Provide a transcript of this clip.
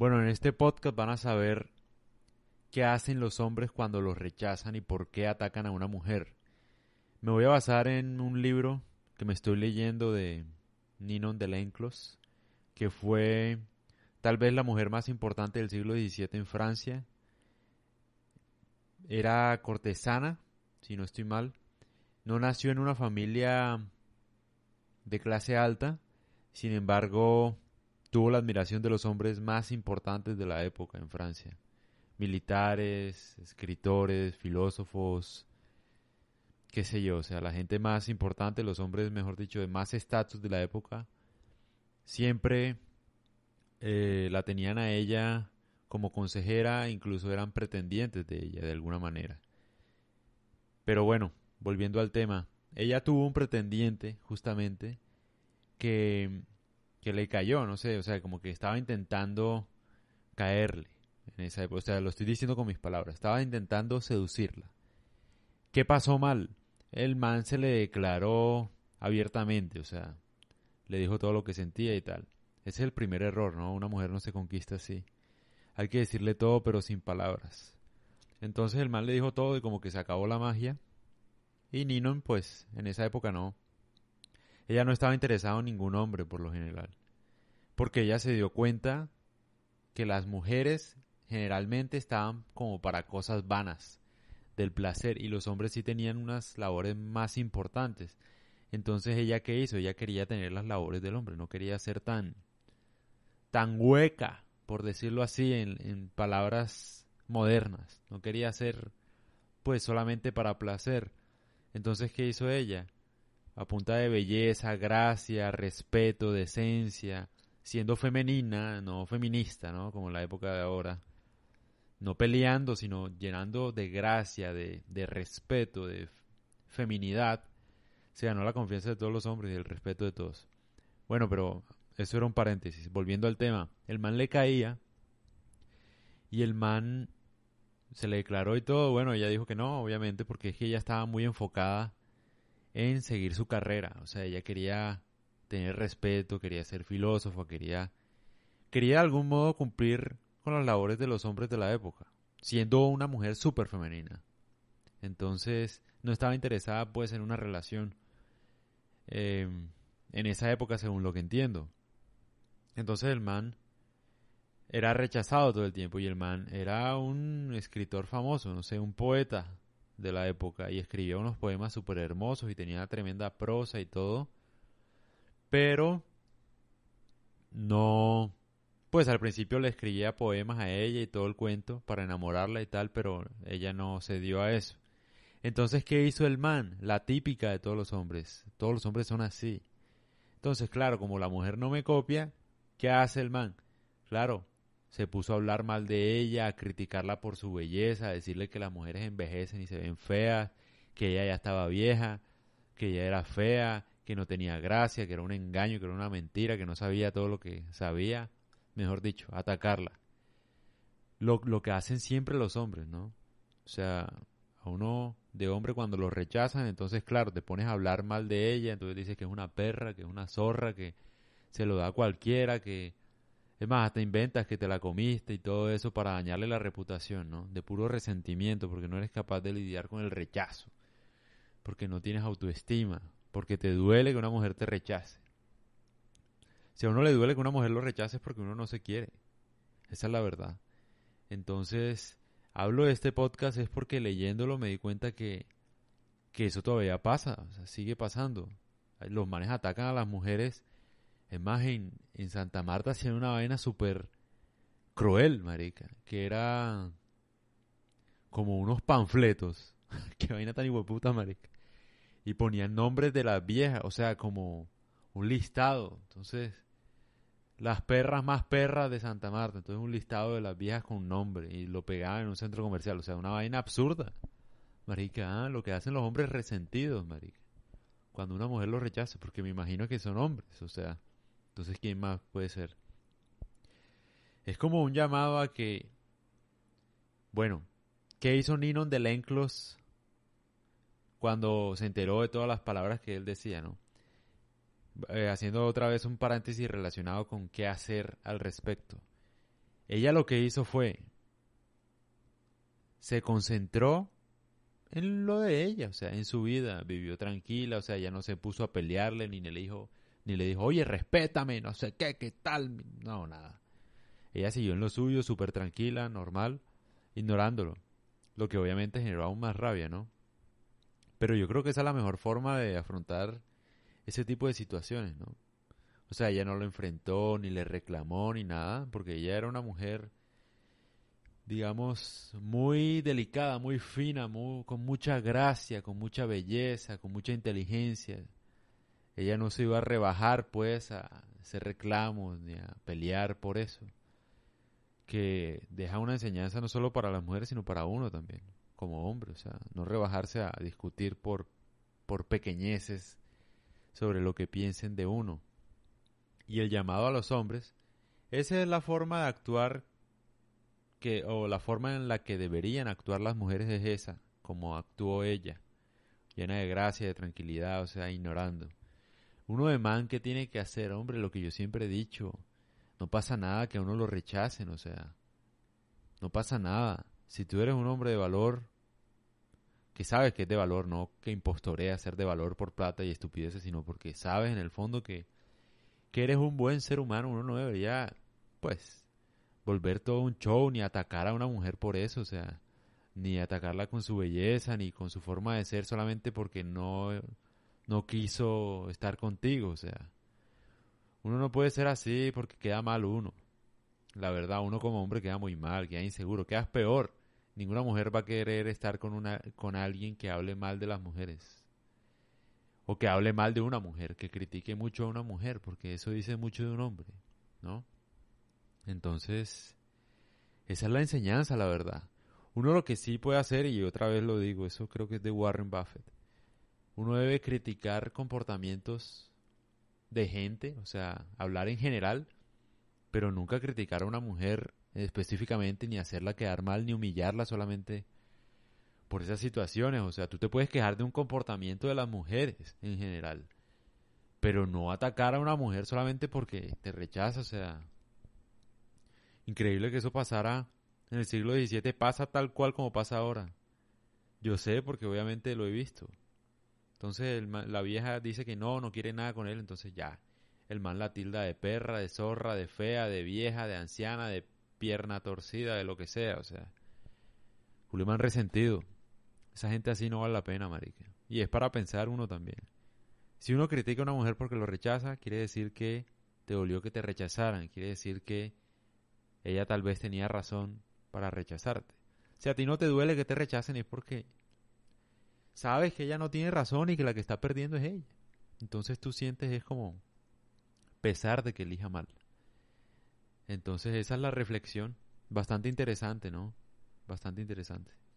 Bueno, en este podcast van a saber qué hacen los hombres cuando los rechazan y por qué atacan a una mujer. Me voy a basar en un libro que me estoy leyendo de Ninon de Lenclos, que fue tal vez la mujer más importante del siglo XVII en Francia. Era cortesana, si no estoy mal. No nació en una familia de clase alta, sin embargo, tuvo la admiración de los hombres más importantes de la época en Francia. Militares, escritores, filósofos, qué sé yo, o sea, la gente más importante, los hombres, mejor dicho, de más estatus de la época, siempre eh, la tenían a ella como consejera, incluso eran pretendientes de ella de alguna manera. Pero bueno, volviendo al tema, ella tuvo un pretendiente, justamente, que que le cayó, no sé, o sea, como que estaba intentando caerle en esa época, o sea, lo estoy diciendo con mis palabras, estaba intentando seducirla. ¿Qué pasó mal? El man se le declaró abiertamente, o sea, le dijo todo lo que sentía y tal. Ese es el primer error, ¿no? Una mujer no se conquista así. Hay que decirle todo, pero sin palabras. Entonces el man le dijo todo y como que se acabó la magia. Y Ninon, pues, en esa época no, ella no estaba interesada en ningún hombre por lo general, porque ella se dio cuenta que las mujeres generalmente estaban como para cosas vanas del placer y los hombres sí tenían unas labores más importantes. Entonces ella qué hizo? Ella quería tener las labores del hombre, no quería ser tan tan hueca, por decirlo así en, palabras modernas. No quería ser pues solamente para placer. Entonces, ¿qué hizo ella? a punta de belleza, gracia, respeto, decencia, siendo femenina, no feminista, ¿no? Como en la época de ahora. No peleando, sino llenando de gracia, de, de respeto, de feminidad. Se ganó la confianza de todos los hombres y el respeto de todos. Bueno, pero eso era un paréntesis. Volviendo al tema, el man le caía y el man se le declaró y todo. Bueno, ella dijo que no, obviamente, porque es que ella estaba muy enfocada en seguir su carrera. O sea, ella quería tener respeto, quería ser filósofa, quería, quería de algún modo cumplir con las labores de los hombres de la época, siendo una mujer súper femenina. Entonces, no estaba interesada pues en una relación em, en esa época, según lo que entiendo. Entonces el man era rechazado todo el tiempo y el man era un escritor famoso, no sé, un poeta, de la época y escribía unos poemas súper hermosos y tenía una tremenda prosa y todo. Pero no, pues al principio le escribía poemas a ella y todo el cuento para enamorarla y tal, pero ella no se dio a eso. Entonces, ¿qué hizo el man? La típica de todos los hombres. Todos los hombres son así. Entonces, claro, como la mujer no me copia, ¿qué hace el man? Claro, se puso a hablar mal de ella, a criticarla por su belleza, a decirle que las mujeres envejecen y se ven feas, que ella ya estaba vieja, que ella era fea, que no tenía gracia, que era un engaño, que era una mentira, que no sabía todo lo que sabía, mejor dicho, atacarla. Lo, que hacen siempre los hombres, ¿no? O sea, a uno de hombre cuando lo rechazan, entonces claro, te pones a hablar mal de ella, entonces dices que es una perra, que es una zorra, que se lo da a cualquiera, que es más, hasta inventas que te la comiste y todo eso para dañarle la reputación, ¿no? De puro resentimiento, porque no eres capaz de lidiar con el rechazo, porque no tienes autoestima, porque te duele que una mujer te rechace. Si a uno le duele que una mujer lo rechace es porque uno no se quiere. Esa es la verdad. Entonces, hablo de este podcast es porque leyéndolo me di cuenta que, que eso todavía pasa, o sea, sigue pasando. Los manes atacan a las mujeres es más, en, Santa Marta hacían una vaina súper cruel, marica. Que era como unos panfletos. Qué vaina tan puta, marica. Y ponían nombres de las viejas, o sea, como un listado. Entonces, las perras más perras de Santa Marta. Entonces, un listado de las viejas con nombre. Y lo pegaban en un centro comercial. O sea, una vaina absurda. Marica, ah, lo que hacen los hombres resentidos, marica. Cuando una mujer los rechaza, porque me imagino que son hombres, o sea. Entonces, ¿quién más puede ser? Es como un llamado a que, bueno, ¿qué hizo Ninon de Lenclos cuando se enteró de todas las palabras que él decía, no? Eh, haciendo otra vez un paréntesis relacionado con qué hacer al respecto. Ella lo que hizo fue, se concentró en lo de ella, o sea, en su vida, vivió tranquila, o sea, ya no se puso a pelearle ni le dijo, ni le dijo, oye, respétame, no sé qué, qué tal. No, nada. Ella siguió en lo suyo, súper tranquila, normal, ignorándolo. Lo que obviamente generó aún más rabia, ¿no? Pero yo creo que esa es la mejor forma de afrontar ese tipo de situaciones, ¿no? O sea, ella no lo enfrentó, ni le reclamó, ni nada, porque ella era una mujer, digamos, muy delicada, muy fina, con mucha gracia, con mucha belleza, con mucha inteligencia. Ella no se iba a rebajar pues a hacer reclamos ni a pelear por eso. Que deja una enseñanza no solo para las mujeres, sino para uno también, como hombre. O sea, no rebajarse a discutir por, por pequeñeces sobre lo que piensen de uno. Y el llamado a los hombres, esa es la forma de actuar que, o la forma en la que deberían actuar las mujeres es esa, como actuó ella, llena de gracia, de tranquilidad, o sea, ignorando. Uno de man, ¿qué tiene que hacer? Hombre, lo que yo siempre he dicho. No pasa nada que a uno lo rechacen, o sea. No pasa nada. Si tú eres un hombre de valor, que sabes que es de valor, no que impostorea ser de valor por plata y estupideces, sino porque sabes en el fondo que, que eres un buen ser humano, uno no debería, pues, volver todo un show ni atacar a una mujer por eso, o sea, ni atacarla con su belleza, ni con su forma de ser solamente porque no no quiso estar contigo, o sea. Uno no puede ser así porque queda mal uno. La verdad, uno como hombre queda muy mal, queda inseguro, queda peor. Ninguna mujer va a querer estar con, una, con alguien que hable mal de las mujeres. O que hable mal de una mujer, que critique mucho a una mujer, porque eso dice mucho de un hombre, ¿no? Entonces, esa es la enseñanza, la verdad. Uno lo que sí puede hacer, y otra vez lo digo, eso creo que es de Warren Buffett uno debe criticar comportamientos de gente, o sea, hablar en general, pero nunca criticar a una mujer específicamente, ni hacerla quedar mal, ni humillarla solamente por esas situaciones. O sea, tú te puedes quejar de un comportamiento de las mujeres en general, pero no atacar a una mujer solamente porque te rechaza. O sea, increíble que eso pasara en el siglo XVII, pasa tal cual como pasa ahora. Yo sé porque obviamente lo he visto. Entonces la vieja dice que no, no quiere nada con él, entonces ya. El man la tilda de perra, de zorra, de fea, de vieja, de anciana, de pierna torcida, de lo que sea, o sea. Julio resentido. Esa gente así no vale la pena, marica. Y es para pensar uno también. Si uno critica a una mujer porque lo rechaza, quiere decir que te dolió que te rechazaran. Quiere decir que ella tal vez tenía razón para rechazarte. Si a ti no te duele que te rechacen es porque sabes que ella no tiene razón y que la que está perdiendo es ella. Entonces tú sientes es como pesar de que elija mal. Entonces esa es la reflexión. Bastante interesante, ¿no? Bastante interesante.